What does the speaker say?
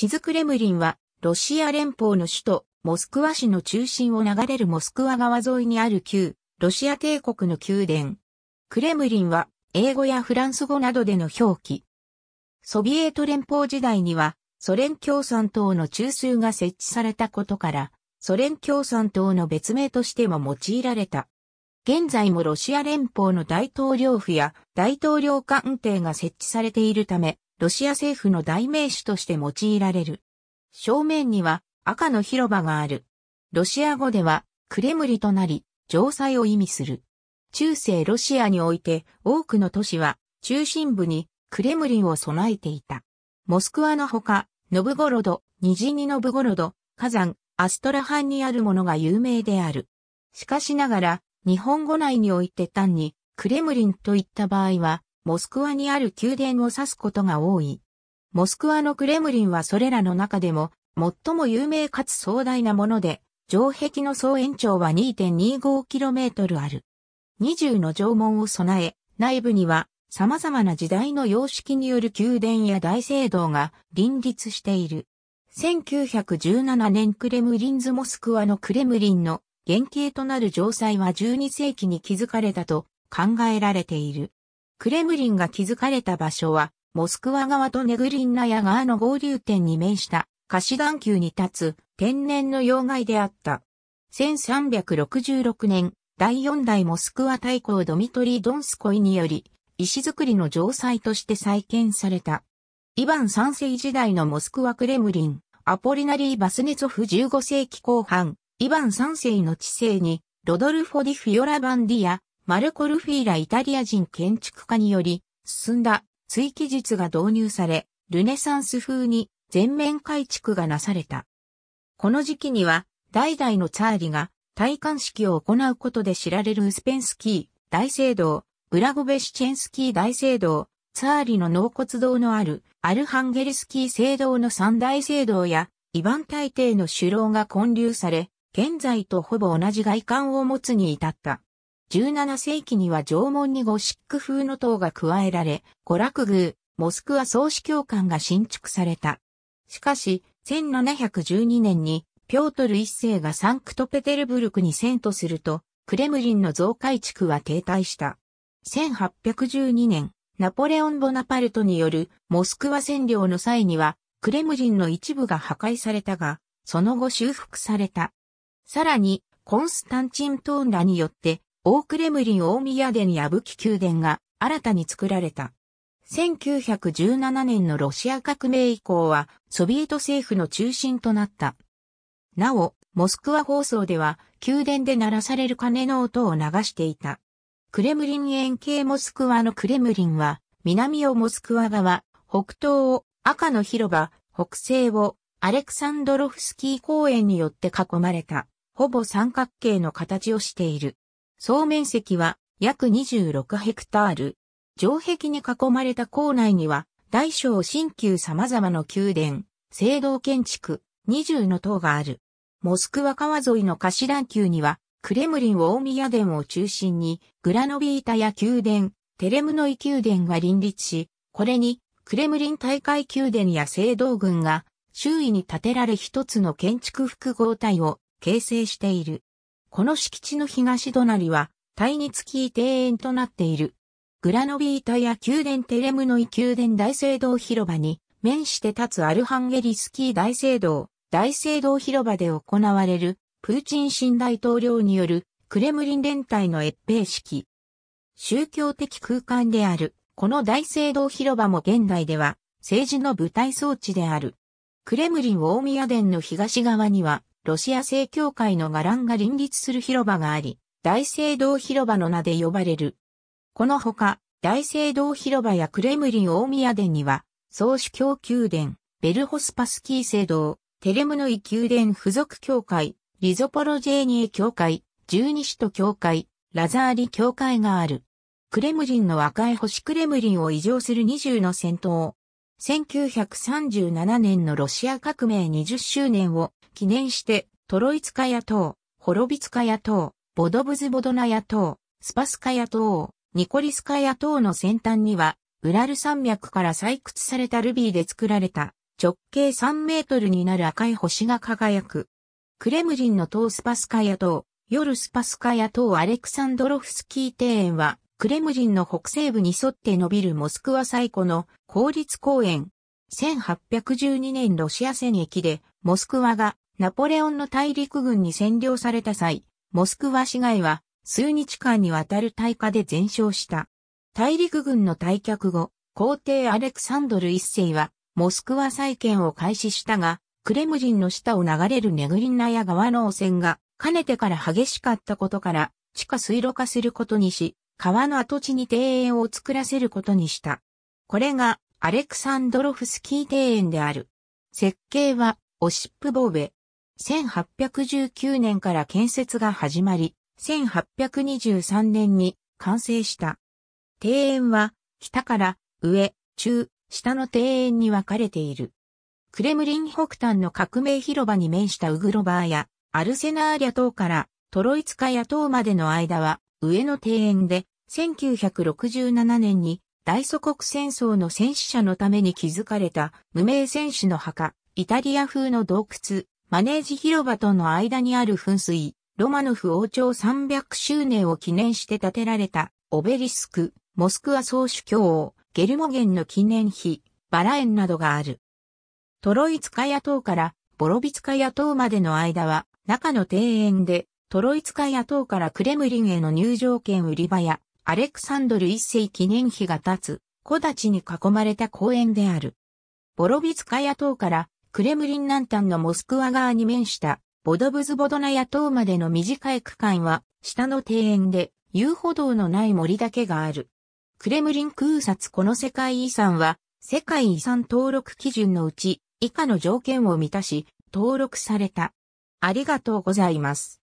地図クレムリンは、ロシア連邦の首都、モスクワ市の中心を流れるモスクワ川沿いにある旧、ロシア帝国の宮殿。クレムリンは、英語やフランス語などでの表記。ソビエト連邦時代には、ソ連共産党の中枢が設置されたことから、ソ連共産党の別名としても用いられた。現在もロシア連邦の大統領府や大統領官邸が設置されているため、ロシア政府の代名詞として用いられる。正面には赤の広場がある。ロシア語ではクレムリとなり、城塞を意味する。中世ロシアにおいて多くの都市は中心部にクレムリンを備えていた。モスクワのほか、ノブゴロド、ニジニノブゴロド、火山、アストラハンにあるものが有名である。しかしながら、日本語内において単にクレムリンといった場合は、モスクワにある宮殿を指すことが多い。モスクワのクレムリンはそれらの中でも最も有名かつ壮大なもので、城壁の総延長は 2.25km ある。20の城門を備え、内部には様々な時代の様式による宮殿や大聖堂が林立している。1917年クレムリンズモスクワのクレムリンの原型となる城塞は12世紀に築かれたと考えられている。クレムリンが築かれた場所は、モスクワ側とネグリンナヤ側の合流点に面したシダン丘に立つ天然の要害であった。1366年、第四代モスクワ大公ドミトリー・ドンスコイにより、石造りの城塞として再建された。イヴァン三世時代のモスクワクレムリン、アポリナリー・バスネツォフ15世紀後半、イヴァン三世の治世に、ロドルフォ・ディ・フィオラ・バンディア、マルコ・ルフィーライタリア人建築家により、進んだ追記術が導入され、ルネサンス風に全面改築がなされた。この時期には、代々のツァーリが戴冠式を行うことで知られるウスペンスキー大聖堂、ブラゴベシチェンスキー大聖堂、ツァーリの納骨堂のあるアルハンゲルスキー聖堂の三大聖堂や、イヴァン大帝の首脳が建立され、現在とほぼ同じ外観を持つに至った。17世紀には縄文にゴシック風の塔が加えられ、娯楽宮、モスクワ総司教官が新築された。しかし、1712年に、ピョートル一世がサンクトペテルブルクに遷都すると、クレムリンの増改築は停滞した。1812年、ナポレオン・ボナパルトによるモスクワ占領の際には、クレムリンの一部が破壊されたが、その後修復された。さらに、コンスタンチン・トーンらによって大クレムリン大宮殿や武器宮殿が新たに作られた。1917年のロシア革命以降はソビエト政府の中心となった。なお、モスクワ放送では宮殿で鳴らされる鐘の音を流していた。クレムリン円形モスクワのクレムリンは南をモスクワ側、北東を赤の広場、北西をアレクサンドロフスキー公園によって囲まれた、ほぼ三角形の形をしている。総面積は約26ヘクタール。城壁に囲まれた校内には、大小新旧様々の宮殿、聖堂建築、20の塔がある。モスクワ川沿いの団球には、クレムリン大宮殿を中心に、グラノビータや宮殿、テレムノイ宮殿が林立し、これに、クレムリン大会宮殿や聖堂群が、周囲に建てられ一つの建築複合体を形成している。この敷地の東隣は、タイニツキー庭園となっている。グラノビータや宮殿テレムノイ宮殿大聖堂広場に面して立つアルハンゲリスキー大聖堂、大聖堂広場で行われるプーチン新大統領によるクレムリン連帯の越兵式。宗教的空間である、この大聖堂広場も現代では政治の舞台装置である。クレムリン大宮殿の東側にはロシア正教会の伽藍が林立する広場があり、大聖堂広場の名で呼ばれる。このほか、大聖堂広場やクレムリン大宮殿には、総主教宮殿、ベルホスパスキー聖堂、テレムノイ宮殿附属教会、リゾポロジェーニエ教会、十二使徒教会、ラザーリ教会がある。クレムリンの赤い星クレムリンを異常する20の戦闘。1937年のロシア革命20周年を記念して、トロイツカヤ島、ホロビツカヤ島、ボドブズボドナヤ島、スパスカヤ島、ニコリスカヤ島の先端には、ウラル山脈から採掘されたルビーで作られた直径3メートルになる赤い星が輝く。クレムリンの塔スパスカヤ島、夜スパスカヤ島アレクサンドロフスキー庭園は、クレムリンの北西部に沿って伸びるモスクワ最古の公立公園。1812年ロシア戦役で、モスクワがナポレオンの大陸軍に占領された際、モスクワ市街は数日間にわたる大火で全焼した。大陸軍の退却後、皇帝アレクサンドル一世はモスクワ再建を開始したが、クレムジンの下を流れるネグリンナヤ川の汚染がかねてから激しかったことから、地下水路化することにし、川の跡地に庭園を作らせることにした。これがアレクサンドロフスキー庭園である。設計はオシップ・ボーベ、1819年から建設が始まり、1823年に完成した。庭園は北から上、中、下の庭園に分かれている。クレムリン北端の革命広場に面したウグロバーやアルセナーリャ島からトロイツカヤ島までの間は上の庭園で1967年に大祖国戦争の戦死者のために築かれた無名戦士の墓、イタリア風の洞窟、マネージ広場との間にある噴水、ロマノフ王朝300周年を記念して建てられた、オベリスク、モスクワ総主教王、ゲルモゲンの記念碑、バラ園などがある。トロイツカヤ島からボロビツカヤ島までの間は、中の庭園で、トロイツカヤ島からクレムリンへの入場券売り場や、アレクサンドル一世記念碑が立つ、木立に囲まれた公園である。ボロビツカヤ島からクレムリン南端のモスクワ側に面したボドブズボドナヤ島までの短い区間は下の庭園で遊歩道のない森だけがある。クレムリン空撮この世界遺産は世界遺産登録基準のうち以下の条件を満たし登録された。ありがとうございます。